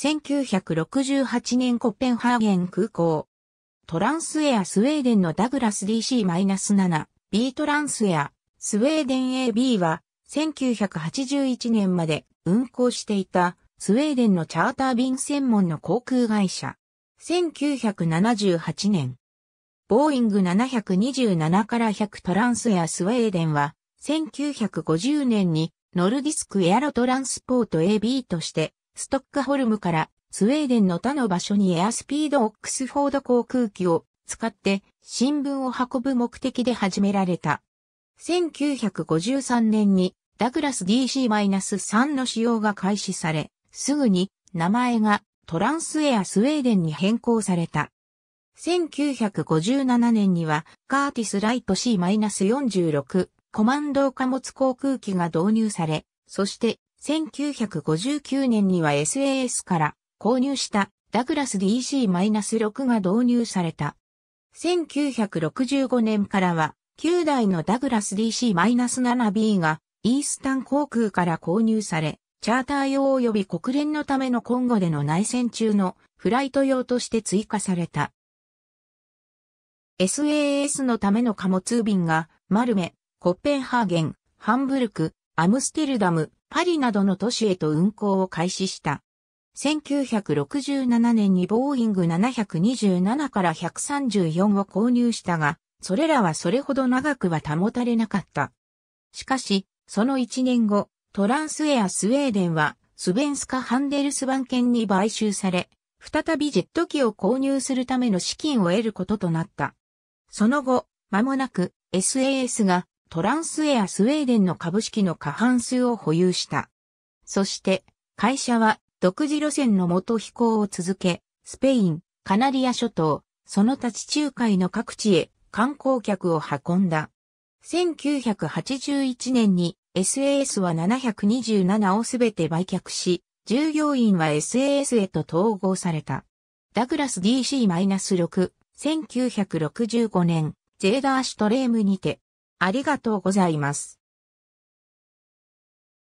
1968年コペンハーゲン空港。トランスエアスウェーデンのダグラス DC-7、B トランスエア、スウェーデン AB は、1981年まで運航していた、スウェーデンのチャーター便専門の航空会社。1978年。ボーイング727から100トランスエアスウェーデンは、1950年にノルディスクエアロトランスポート AB としてストックホルムからスウェーデンの他の場所にエアスピードオックスフォード航空機を使って新聞を運ぶ目的で始められた。1953年にダグラス DC-3 の使用が開始され、すぐに名前がトランスエアスウェーデンに変更された。1957年にはカーティスライト C-46 コマンド貨物航空機が導入され、そして1959年には SAS から購入したダグラス DC-6 が導入された。1965年からは9台のダグラス DC-7B がイースタン航空から購入され、チャーター用及び国連のための今後での内戦中のフライト用として追加された。SAS のための貨物便がマルメ、コッペンハーゲン、ハンブルク、アムステルダム、パリなどの都市へと運行を開始した。1967年にボーイング727から134を購入したが、それらはそれほど長くは保たれなかった。しかし、その1年後、トランスエアスウェーデンは、スベンスカ・ハンデルス版券に買収され、再びジェット機を購入するための資金を得ることとなった。その後、間もなく SAS がトランスエアスウェーデンの株式の過半数を保有した。そして、会社は独自路線の元飛行を続け、スペイン、カナリア諸島、その他地中海の各地へ観光客を運んだ。1981年に SAS は727をすべて売却し、従業員は SAS へと統合された。ダグラス DC-6、1965年、ジェーダーシュトレームにて、ありがとうございます。